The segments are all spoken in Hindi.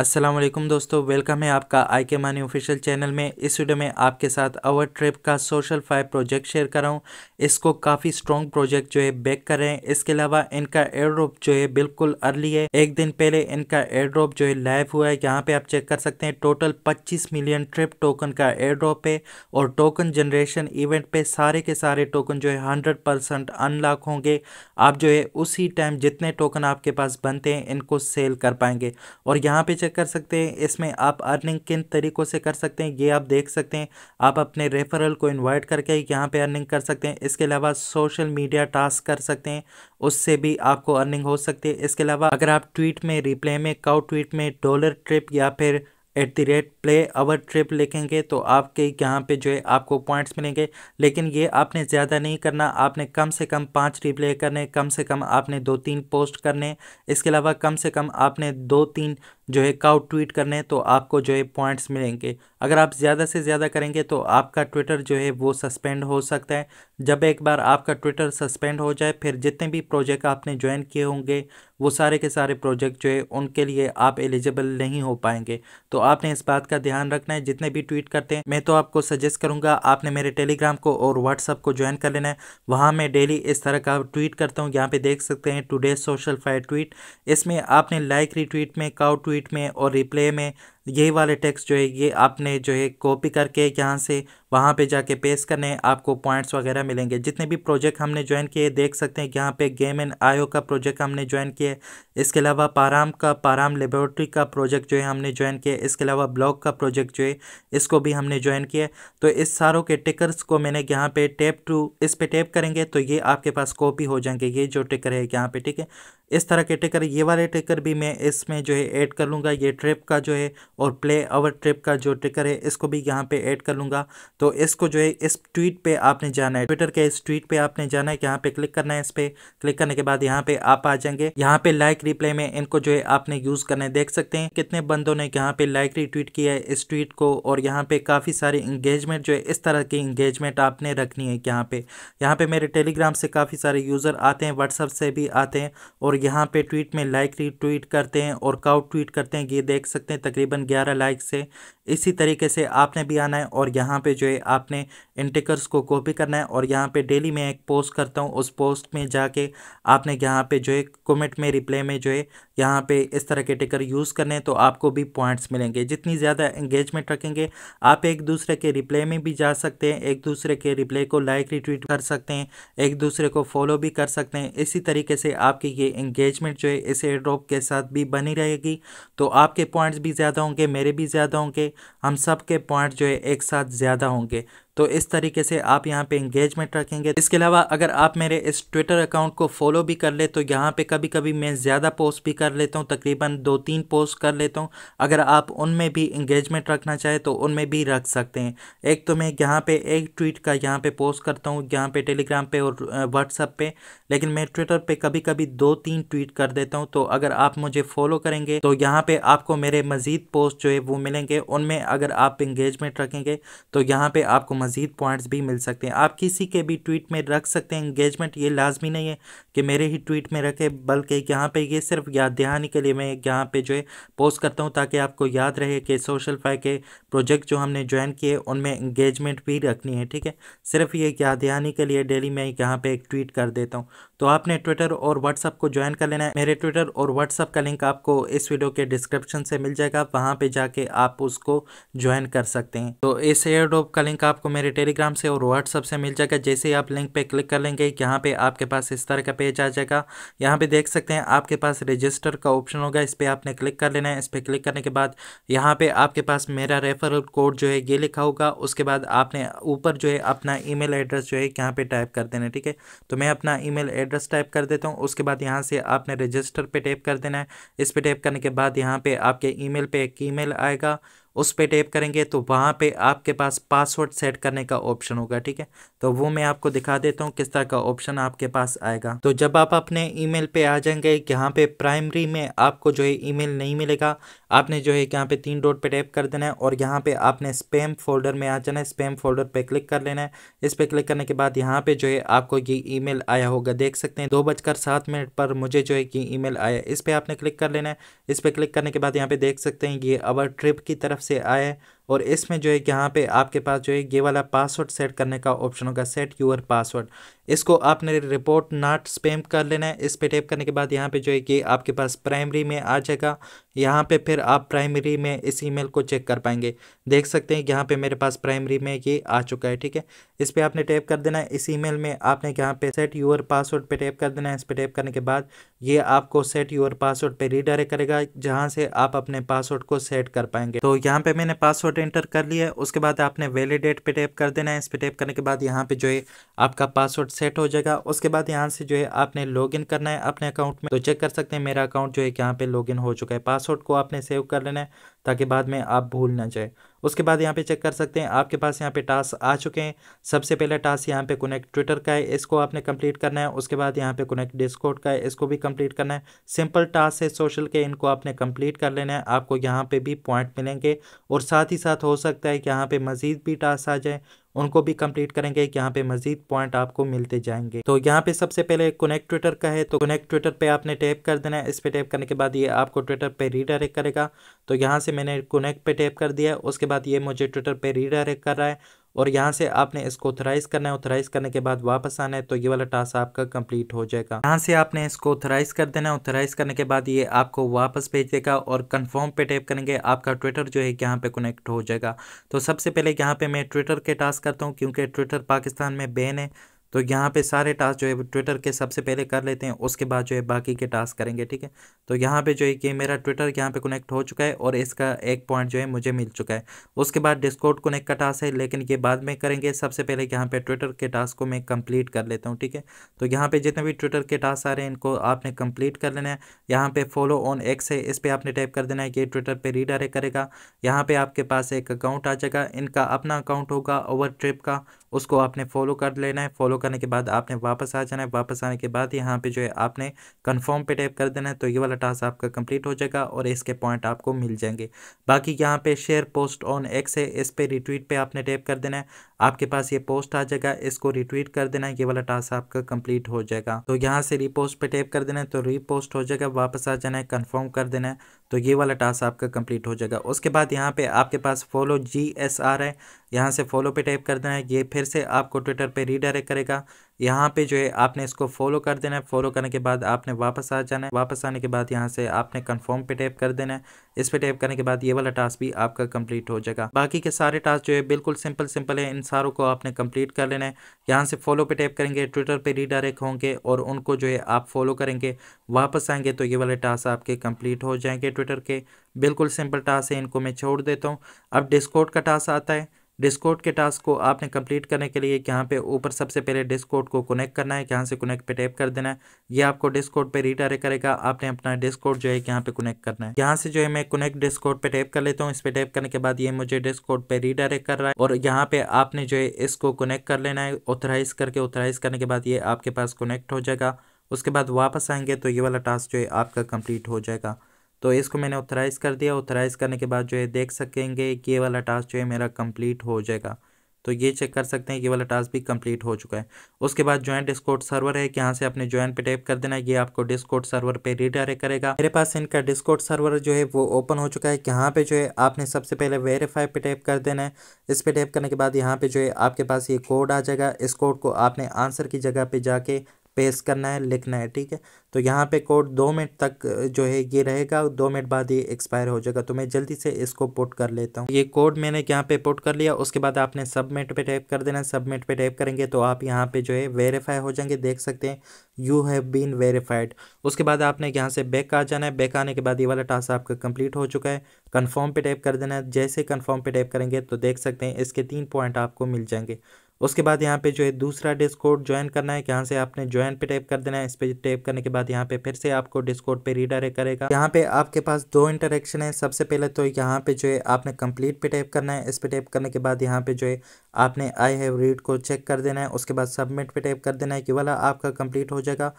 असलम दोस्तों वेलकम है आपका आई के मानी ऑफिशियल चैनल में इस वीडियो में आपके साथ अवर ट्रिप का सोशल फाइव प्रोजेक्ट शेयर कर रहा हूँ इसको काफ़ी स्ट्रॉन्ग प्रोजेक्ट जो है बैक कर रहे हैं इसके अलावा इनका एयर ड्रॉप जो है बिल्कुल अर्ली है एक दिन पहले इनका एयर ड्रॉप जो है लाइव हुआ है यहाँ पे आप चेक कर सकते हैं टोटल पच्चीस मिलियन ट्रिप टोकन का एयर ड्रॉप है और टोकन जनरेशन इवेंट पे सारे के सारे टोकन जो है हंड्रेड अनलॉक होंगे आप जो है उसी टाइम जितने टोकन आपके पास बनते हैं इनको सेल कर पाएंगे और यहाँ पे चेक कर सकते हैं इसमें आप अर्निंग किन तरीक़ों से कर सकते हैं ये आप देख सकते हैं आप अपने रेफरल को इनवाइट करके यहाँ पे अर्निंग कर सकते हैं इसके अलावा सोशल मीडिया टास्क कर सकते हैं उससे भी आपको अर्निंग हो सकती है इसके अलावा अगर आप ट्वीट में रिप्ले में काउ ट्वीट में डॉलर ट्रिप या फिर at the rate play our trip लिखेंगे तो आपके यहाँ पे जो है आपको पॉइंट्स मिलेंगे लेकिन ये आपने ज़्यादा नहीं करना आपने कम से कम पाँच रिप्ले करने कम से कम आपने दो तीन पोस्ट करने इसके अलावा कम से कम आपने दो तीन जो है काउ ट्वीट करने तो आपको जो है पॉइंट्स मिलेंगे अगर आप ज़्यादा से ज़्यादा करेंगे तो आपका ट्विटर जो है वो सस्पेंड हो सकता है जब एक बार आपका ट्विटर सस्पेंड हो जाए फिर जितने भी प्रोजेक्ट आपने ज्वाइन किए होंगे वो सारे के सारे प्रोजेक्ट जो है उनके लिए आप एलिजिबल नहीं हो पाएंगे तो आपने इस बात का ध्यान रखना है जितने भी ट्वीट करते हैं मैं तो आपको सजेस्ट करूँगा आपने मेरे टेलीग्राम को और व्हाट्सअप को ज्वाइन कर लेना है वहाँ मैं डेली इस तरह का ट्वीट करता हूँ यहाँ पर देख सकते हैं टूडे सोशल फायर ट्वीट इसमें आपने लाइक रिट्वीट में काउ ट्वीट ट्वीट में और रिप्ले में यही वाले टेक्स्ट जो है ये आपने जो है कॉपी करके यहाँ से वहाँ पे जाके पेस्ट करने आपको पॉइंट्स वगैरह मिलेंगे जितने भी प्रोजेक्ट हमने ज्वाइन किए देख सकते हैं यहाँ पे गेम एंड आयो का प्रोजेक्ट हमने ज्वाइन किए इसके अलावा पाराम का पाराम लेबोरेटरी का प्रोजेक्ट जो है हमने ज्वाइन किया इसके अलावा ब्लॉक का प्रोजेक्ट जो है इसको भी हमने ज्वाइन किया तो इस सारों के टिकर्स को मैंने यहाँ पे टेप टू इस पर टेप करेंगे तो ये आपके पास कॉपी हो जाएंगे ये जो टिकर है यहाँ पे ठीक है इस तरह के टिकर ये वाले टिकर भी मैं इसमें जो है ऐड कर लूँगा ये ट्रिप का जो है और प्ले आवर ट्रिप का जो ट्रिकर है इसको भी यहाँ पे ऐड कर लूँगा तो इसको जो है इस ट्वीट पे आपने जाना है ट्विटर के इस ट्वीट पे आपने जाना है यहाँ पे क्लिक करना है इस पर क्लिक करने के बाद यहाँ पे आप आ जाएंगे यहाँ पे लाइक रिप्ले में इनको जो है आपने यूज़ करना है देख सकते हैं कितने बंदों ने यहाँ पे लाइक रिट्वीट किया है इस ट्वीट को और यहाँ पे काफ़ी सारे इंगेजमेंट जो है इस तरह की इंगेजमेंट आपने रखनी है यहाँ पे यहाँ पे मेरे टेलीग्राम से काफ़ी सारे यूज़र आते हैं व्हाट्सअप से भी आते हैं और यहाँ पे ट्वीट में लाइक रिट्वीट करते हैं और काउट ट्वीट करते हैं ये देख सकते हैं तकरीबन ग्यारह लाइक्स है इसी तरीके से आपने भी आना है और यहाँ पे जो है आपने इन टिकर्स को कॉपी करना है और यहाँ पे डेली मैं एक पोस्ट करता हूँ उस पोस्ट में जाके आपने यहाँ पे जो है कमेंट में रिप्लाई में जो है यहाँ पे इस तरह के टिकर यूज़ करने तो आपको भी पॉइंट्स मिलेंगे जितनी ज़्यादा इंगेजमेंट रखेंगे आप एक दूसरे के रिप्लाई में भी जा सकते हैं एक दूसरे के रिप्लाई को लाइक रिट्वीट कर सकते हैं एक दूसरे को फॉलो भी कर सकते हैं इसी तरीके से आपकी ये इंगेजमेंट जो है इस एड्रॉप के साथ भी बनी रहेगी तो आपके पॉइंट्स भी ज़्यादा होंगे मेरे भी ज़्यादा होंगे हम सब के पॉइंट जो है एक साथ ज़्यादा होंगे तो इस तरीके से आप यहाँ पे इंगेजमेंट रखेंगे इसके अलावा अगर आप मेरे इस ट्विटर अकाउंट को फॉलो भी कर ले तो यहाँ पे कभी कभी मैं ज़्यादा पोस्ट भी कर लेता हूँ तकरीबन दो तीन पोस्ट कर लेता हूँ अगर आप उनमें भी इंगेजमेंट रखना चाहें तो उनमें भी रख सकते हैं एक तो मैं यहाँ पे एक ट्वीट का यहाँ पे पोस्ट करता हूँ यहाँ पे टेलीग्राम पे और व्हाट्सअप पे लेकिन मैं ट्विटर पे कभी कभी दो तीन ट्वीट कर देता हूँ तो अगर आप मुझे फॉलो करेंगे तो यहाँ पे आपको मेरे मज़ीद पोस्ट जो है वो मिलेंगे उनमें अगर आप इंगेजमेंट रखेंगे तो यहाँ पे आपको मज़ीद पॉइंट्स भी मिल सकते हैं आप किसी के भी ट्वीट में रख सकते हैं इंगेजमेंट ये लाजमी नहीं है कि मेरे ही ट्वीट में रखें बल्कि यहाँ पे ये सिर्फ याद दहानी के लिए मैं यहाँ पे जो है पोस्ट करता हूँ ताकि आपको याद रहे कि सोशल फाई के प्रोजेक्ट जो हमने ज्वाइन किए उनमें इंगेजमेंट भी रखनी है ठीक है सिर्फ ये याद दहानी के लिए डेली मैं यहाँ पर एक ट्वीट कर देता हूँ तो आपने ट्विटर और व्हाट्सअप को ज्वाइन कर लेना है मेरे ट्विटर और व्हाट्सअप का लिंक आपको इस वीडियो के डिस्क्रिप्शन से मिल जाएगा वहाँ पे जाके आप उसको ज्वाइन कर सकते हैं तो इस एयर ड्रॉप का लिंक आपको मेरे टेलीग्राम से और व्हाट्सअप से मिल जाएगा जैसे ही आप लिंक पे क्लिक कर लेंगे यहाँ पे आपके पास इस तरह का पेज आ जाएगा यहाँ पे देख सकते हैं आपके पास रजिस्टर का ऑप्शन होगा इस पर आपने क्लिक कर लेना है इस पर क्लिक करने के बाद यहाँ पे आपके पास मेरा रेफरल कोड जो है ये लिखा होगा उसके बाद आपने ऊपर जो है अपना ई एड्रेस जो है यहाँ पे टाइप कर देना ठीक है तो मैं अपना ई एड्रेस एड्रेस टाइप कर देता हूँ उसके बाद यहाँ से आपने रजिस्टर पे टैप कर देना है इस पर टैप करने के बाद यहाँ पे आपके ईमेल पे एक ईमेल आएगा उस पर टेप करेंगे तो वहाँ पे आपके पास पासवर्ड सेट करने का ऑप्शन होगा ठीक है तो वो मैं आपको दिखा देता हूँ किस तरह का ऑप्शन आपके पास आएगा तो जब आप अपने ईमेल पे आ जाएंगे यहाँ पे प्राइमरी में आपको जो है ईमेल नहीं मिलेगा आपने जो है यहाँ पे तीन डॉट पे टैप कर देना है और यहाँ पे आपने स्पैम फोल्डर में आ जाना है स्पैम फोल्डर पे क्लिक कर लेना है इस पर क्लिक करने के बाद यहाँ पे जो है आपको ये ईमेल आया होगा देख सकते हैं दो बजकर सात मिनट पर मुझे जो है कि ईमेल आया इस पर आपने क्लिक कर लेना है इस पर क्लिक करने के बाद यहाँ पे देख सकते हैं ये अवर ट्रिप की तरफ से आए और इसमें जो है कि यहाँ पे आपके पास जो है ये वाला पासवर्ड सेट करने का ऑप्शन होगा सेट यूअर पासवर्ड इसको आपने रिपोर्ट नाट स्पेम कर लेना है इस पर टैप करने के बाद यहाँ पे जो है कि आपके पास प्राइमरी में आ जाएगा यहाँ पे फिर आप प्राइमरी में इस ईमेल को चेक कर पाएंगे देख सकते हैं यहाँ पे मेरे पास प्राइमरी में ये आ चुका है ठीक है इस पर आपने टैप कर देना है इस ई में आपने यहाँ पे सेट यूअर पासवर्ड पर टैप कर देना है इस पर टैप करने के बाद ये आपको सेट यूअर पासवर्ड पर रीडायरेक्ट करेगा जहाँ से आप अपने पासवर्ड को सेट कर पाएंगे तो यहाँ पर मैंने पासवर्ड पासवर्ड एंटर कर लिया है उसके बाद आपने वैलिडेट पे टैप कर देना है इस पे टैप करने के बाद यहाँ पे जो है आपका पासवर्ड सेट हो जाएगा उसके बाद यहाँ से जो है आपने लॉगिन करना है अपने अकाउंट में तो चेक कर सकते हैं मेरा अकाउंट जो है यहाँ पे लॉगिन हो चुका है पासवर्ड को आपने सेव कर लेना है ताकि बाद में आप भूल ना जाए उसके बाद यहाँ पे चेक कर सकते हैं आपके पास यहाँ पे टास्क आ चुके हैं सबसे पहला टास्क यहाँ पे कनेक्ट ट्विटर का है इसको आपने कंप्लीट करना है उसके बाद यहाँ पे कनेक्ट डिस्कोड का है इसको भी कंप्लीट करना है सिंपल टास्क है सोशल के इनको आपने कंप्लीट कर लेना है आपको यहाँ पर भी पॉइंट मिलेंगे और साथ ही साथ हो सकता है कि यहाँ पे मज़ीद भी टास्क आ जाए उनको भी कंप्लीट करेंगे यहाँ पे मजीद पॉइंट आपको मिलते जाएंगे तो यहाँ पे सबसे पहले कनेक्ट ट्विटर का है तो कनेक्ट ट्विटर पे आपने टैप कर देना है इस पर टैप करने के बाद ये आपको ट्विटर पे रीडायरेक्ट करेगा तो यहाँ से मैंने कनेक्ट पे टैप कर दिया उसके बाद ये मुझे ट्विटर पे रीडायरेक्ट कर रहा है और यहाँ से आपने इसको ऑथराइज करना है ऑथराइज करने के बाद वापस आना है तो ये वाला टास्क आपका कंप्लीट हो जाएगा यहाँ से आपने इसको ऑथराइज कर देना है ऑथराइज करने के बाद ये आपको वापस भेज देगा और कन्फर्म पे टैप करेंगे आपका ट्विटर जो है यहाँ पे कनेक्ट हो जाएगा तो सबसे पहले यहाँ पे मैं ट्विटर के टास्क करता हूँ क्योंकि ट्विटर पाकिस्तान में बैन है तो यहाँ पे सारे टास्क जो है ट्विटर के सबसे पहले कर लेते हैं उसके बाद जो है बाकी के टास्क करेंगे ठीक है तो यहाँ पे जो है कि मेरा ट्विटर यहाँ पे कनेक्ट हो चुका है और इसका एक पॉइंट जो है मुझे मिल चुका है उसके बाद डिस्कॉर्ड कनेक्ट का टास्क है लेकिन ये बाद में करेंगे सबसे पहले यहाँ पर ट्विटर के टास्क को मैं कंप्लीट कर लेता हूँ ठीक है तो यहाँ पर जितने भी ट्विटर के टास्क आ रहे हैं इनको आपने कंप्लीट कर लेना है यहाँ पर फॉलो ऑन एक्स है इस पर आपने टाइप कर देना है कि ट्विटर पर रीडायरेक्ट करेगा यहाँ पर आपके पास एक अकाउंट आ जाएगा इनका अपना अकाउंट होगा ओवर ट्रिप का उसको आपने फॉलो कर लेना है फॉलो करने के बाद आपने वापस आ जाना है वापस आने के बाद यहाँ पे जो है आपने कन्फर्म पे टैप कर देना है तो ये वाला टास्क आपका कंप्लीट हो जाएगा और इसके पॉइंट आपको मिल जाएंगे बाकी यहाँ पे शेयर पोस्ट ऑन एक्स है इस पर रिट्वीट पर आपने टैप कर देना है आपके पास ये पोस्ट आ जाएगा इसको रिट्वीट कर देना है ये वाला टास्क आपका कंप्लीट हो जाएगा तो यहाँ से रिपोस्ट पे टैप कर देना है तो रिपोस्ट हो जाएगा वापस आ जाना है कन्फर्म कर देना है तो ये वाला टास्क आपका कंप्लीट हो जाएगा उसके बाद यहाँ पे आपके पास फॉलो जी एस आर है यहाँ से फॉलो पे टाइप करना है ये फिर से आपको ट्विटर पे रीडायरेक्ट करेगा यहाँ पे जो है आपने इसको फॉलो कर देना है फॉलो करने के बाद आपने वापस आ जाना है वापस आने के बाद यहाँ से आपने कन्फर्म पे टैप कर देना है इस पे टैप करने के बाद ये वाला टास्क भी आपका कंप्लीट हो जाएगा बाकी के सारे टास्क जो है बिल्कुल सिंपल सिंपल है इन सारों को आपने कंप्लीट कर लेना है यहाँ से फॉलो पे टैप करेंगे ट्विटर पर रीडायरेक्ट होंगे और उनको जो है आप फॉलो करेंगे वापस आएंगे तो ये वाले टास्क आपके कम्प्लीट हो जाएंगे ट्विटर के बिल्कुल सिंपल टास्क है इनको मैं छोड़ देता हूँ अब डिस्कोट का टास्क आता है डिस्कोड के टास्क को आपने कंप्लीट करने के लिए यहाँ पे ऊपर सबसे पहले डिस्कोड को कनेक्ट करना है यहाँ से कनेक्ट पे टैप कर देना है ये आपको डिस्कोड पे रीडायरेक्ट करेगा आपने अपना डिस्कोड जो है यहाँ पे कनेक्ट करना है यहाँ से जो है मैं कनेक्ट डिस्कोड पे टैप कर लेता हूँ इस पे टैप करने के बाद ये मुझे डिस्कोड पे रीडायरेक्ट कर रहा है और यहाँ पे आपने जो है इसको कनेक्ट कर लेना है ऑथराइज करके ऑथराइज करने के बाद ये आपके पास कनेक्ट हो जाएगा उसके बाद वापस आएंगे तो ये वाला टास्क जो है आपका कंप्लीट हो जाएगा तो इसको मैंने ऑथराइज़ कर दिया ऑथराइज़ करने के बाद जो है देख सकेंगे कि ये वाला टास्क जो है मेरा कंप्लीट हो जाएगा तो ये चेक कर सकते हैं कि वाला टास्क भी कंप्लीट हो चुका है उसके बाद ज्वाइंट डिस्कोर्ट सर्वर है कि यहाँ से आपने ज्वाइन पे टैप कर देना ये आपको डिस्कोर्ट सर्वर पे रिडायरेक्ट करेगा मेरे पास इनका डिस्कोर्ट सर्वर जो है वो ओपन हो चुका है कि यहाँ पे जो है आपने सबसे पहले वेरीफाई पे टैप कर देना है इस पे टैप करने के बाद यहाँ पे जो है आपके पास ये कोड आ जाएगा इस कोड को आपने आंसर की जगह पर जाके पेस्ट करना है लिखना है ठीक है तो यहाँ पे कोड दो मिनट तक जो है ये रहेगा दो मिनट बाद ये एक्सपायर हो जाएगा तो मैं जल्दी से इसको पुट कर लेता हूँ ये कोड मैंने यहाँ पे पुट कर लिया उसके बाद आपने सबमिट पे टाइप कर देना सबमिट पे टाइप करेंगे तो आप यहाँ पे जो है वेरीफाई हो जाएंगे देख सकते हैं यू हैव बीन वेरीफाइड उसके बाद आपने यहाँ से बैक आ जाना है बैक आने के बाद ये वाला टास्क आपका कंप्लीट हो चुका है कन्फर्म पे टाइप कर देना है जैसे कन्फर्म पे टाइप करेंगे तो देख सकते हैं इसके तीन पॉइंट आपको मिल जाएंगे उसके बाद यहाँ पे जो है दूसरा डिस्कोड ज्वाइन करना है यहाँ से आपने ज्वाइन पे टैप कर देना है इस पर टाइप करने के बाद यहाँ पे फिर से आपको डिस्कोड पे रीडायरेक्ट करेगा यहाँ पे आपके पास दो इंटरेक्शन है सबसे पहले तो यहाँ पे जो है आपने कंप्लीट पे टैप करना है इस पे टैप करने के बाद यहाँ पे जो है आपने आई हैव रीड को चेक कर देना है उसके बाद सबमिट पे टैप कर देना है कि वाला आपका कंप्लीट हो जाएगा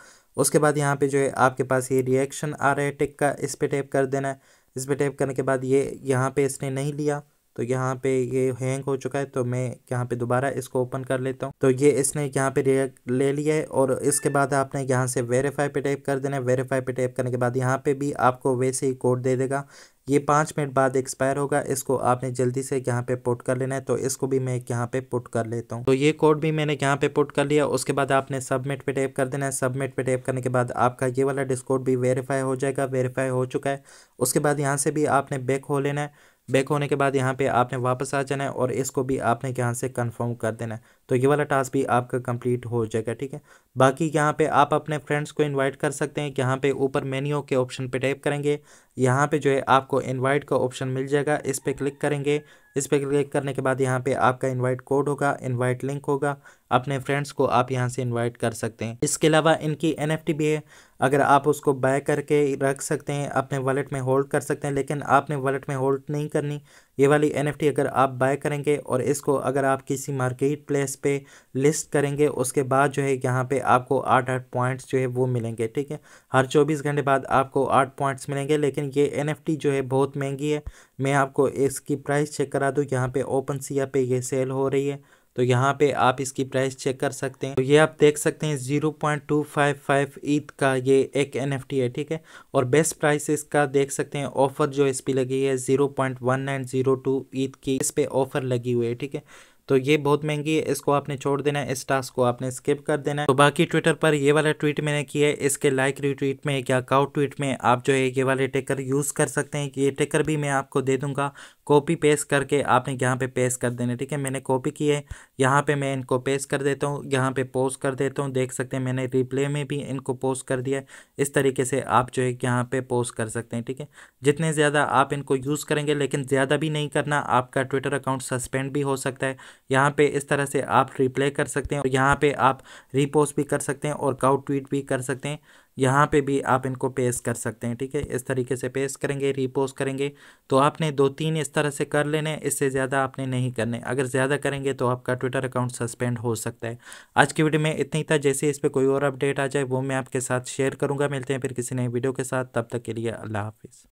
उसके बाद यहाँ पे जो है आपके पास ये रिएक्शन आ रहा है टिक का इस पर टैप कर देना है इस पर टैप करने के बाद ये यहाँ पे इसने नहीं लिया तो यहाँ पे ये हैंग हो चुका है तो मैं यहाँ पे दोबारा इसको ओपन कर लेता हूँ तो ये इसने यहाँ पे ले लिया है और इसके बाद आपने यहाँ से वेरीफाई पे टाइप कर देना है वेरीफाई पे टाइप करने के बाद यहाँ पे भी आपको वैसे ही कोड दे देगा ये पाँच मिनट बाद एक्सपायर होगा इसको आपने जल्दी से यहाँ पे पुट कर लेना है तो इसको भी मैं यहाँ पे पुट कर लेता हूँ तो ये कोड भी मैंने यहाँ पे पुट कर लिया उसके बाद आपने सबमिट पे टैप कर देना है सबमिट पे टैप करने के बाद आपका ये वाला डिस्कोड भी वेरीफाई हो जाएगा वेरीफाई हो चुका है उसके बाद यहाँ से भी आपने बैक हो लेना है बैक होने के बाद यहाँ पे आपने वापस आ जाना है और इसको भी आपने यहाँ से कंफर्म कर देना है तो ये वाला टास्क भी आपका कंप्लीट हो जाएगा ठीक है बाकी यहाँ पे आप अपने फ्रेंड्स को इनवाइट कर सकते हैं यहाँ पे ऊपर मेन्यू के ऑप्शन पे टाइप करेंगे यहाँ पे जो है आपको इनवाइट का ऑप्शन मिल जाएगा इस पर क्लिक करेंगे इस पर क्लिक करने के बाद यहाँ पे आपका इनवाइट कोड होगा इनवाइट लिंक होगा अपने फ्रेंड्स को आप यहाँ से इनवाइट कर सकते हैं इसके अलावा इनकी एन भी है अगर आप उसको बाय करके रख सकते हैं अपने वॉलेट में होल्ड कर सकते हैं लेकिन आपने वॉलेट में होल्ड नहीं करनी ये वाली एन अगर आप बाय करेंगे और इसको अगर आप किसी मार्केट प्लेस पे लिस्ट करेंगे उसके बाद जो है यहाँ पे आपको आठ आठ पॉइंट्स जो है वो मिलेंगे ठीक है हर चौबीस घंटे बाद आपको आठ पॉइंट्स मिलेंगे लेकिन ये एन जो है बहुत महंगी है मैं आपको इसकी प्राइस चेक करा दूँ यहाँ पर ओपन सिया पे ये सेल हो रही है तो यहाँ पे आप इसकी प्राइस चेक कर सकते हैं तो ये आप देख सकते हैं zero point two five five ईद का ये एक एन है ठीक है और बेस्ट प्राइस इसका देख सकते हैं ऑफर जो इस पर लगी है zero point one nine zero two ईद की इस पर ऑफर लगी हुई है ठीक है तो ये बहुत महंगी है इसको आपने छोड़ देना है इस टास्क को आपने स्किप कर देना है तो बाकी ट्विटर पर ये वाला ट्वीट मैंने किया है इसके लाइक रिट्वीट में या काउट ट्वीट में आप जो है ये वाले टेकर यूज़ कर सकते हैं ये टेकर भी मैं आपको दे दूंगा कॉपी पेस्ट करके आपने यहाँ पे पेस्ट कर देना ठीक है मैंने कॉपी की है यहाँ पे मैं इनको पेस्ट कर देता हूँ यहाँ पे पोस्ट कर देता हूँ देख सकते हैं मैंने रिप्ले में भी इनको पोस्ट कर दिया है इस तरीके से आप जो है यहाँ पे पोस्ट कर सकते हैं ठीक है जितने ज़्यादा आप इनको यूज़ करेंगे लेकिन ज़्यादा भी नहीं करना आपका ट्विटर अकाउंट सस्पेंड भी हो सकता है यहाँ पे इस तरह से आप रिप्ले कर सकते हैं और यहाँ पे आप रिपोस्ट भी कर सकते हैं और काउट ट्वीट भी कर सकते हैं यहाँ पे भी आप इनको पेस्ट कर सकते हैं ठीक है इस तरीके से पेस्ट करेंगे रिपोस्ट करेंगे तो आपने दो तीन इस तरह से कर लेने इससे ज़्यादा आपने नहीं करने अगर ज़्यादा करेंगे तो आपका ट्विटर अकाउंट सस्पेंड हो सकता है आज की वीडियो में इतना ही था जैसे इस पर कोई और अपडेट आ जाए वो मैं आपके साथ शेयर करूँगा मिलते हैं फिर किसी नए वीडियो के साथ तब तक के लिए अल्लाह हाफिज़